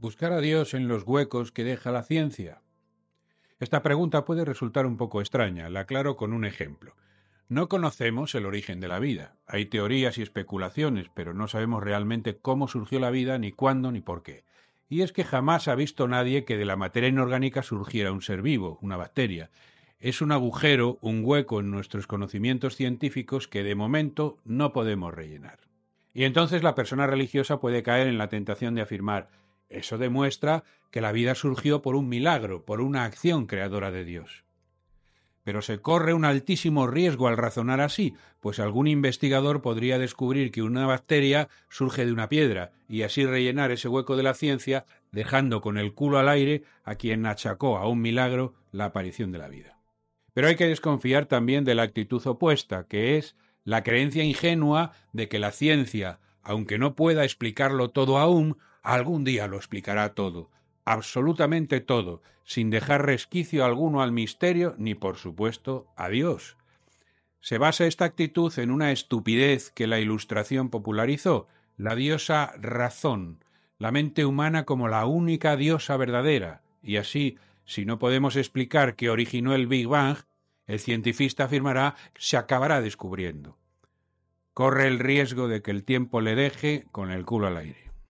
Buscar a Dios en los huecos que deja la ciencia. Esta pregunta puede resultar un poco extraña, la aclaro con un ejemplo. No conocemos el origen de la vida. Hay teorías y especulaciones, pero no sabemos realmente cómo surgió la vida, ni cuándo, ni por qué. Y es que jamás ha visto nadie que de la materia inorgánica surgiera un ser vivo, una bacteria. Es un agujero, un hueco en nuestros conocimientos científicos que de momento no podemos rellenar. Y entonces la persona religiosa puede caer en la tentación de afirmar eso demuestra que la vida surgió por un milagro, por una acción creadora de Dios. Pero se corre un altísimo riesgo al razonar así, pues algún investigador podría descubrir que una bacteria surge de una piedra y así rellenar ese hueco de la ciencia, dejando con el culo al aire a quien achacó a un milagro la aparición de la vida. Pero hay que desconfiar también de la actitud opuesta, que es la creencia ingenua de que la ciencia, aunque no pueda explicarlo todo aún, Algún día lo explicará todo, absolutamente todo, sin dejar resquicio alguno al misterio ni, por supuesto, a Dios. Se basa esta actitud en una estupidez que la Ilustración popularizó, la diosa razón, la mente humana como la única diosa verdadera, y así, si no podemos explicar qué originó el Big Bang, el cientifista afirmará que se acabará descubriendo. Corre el riesgo de que el tiempo le deje con el culo al aire.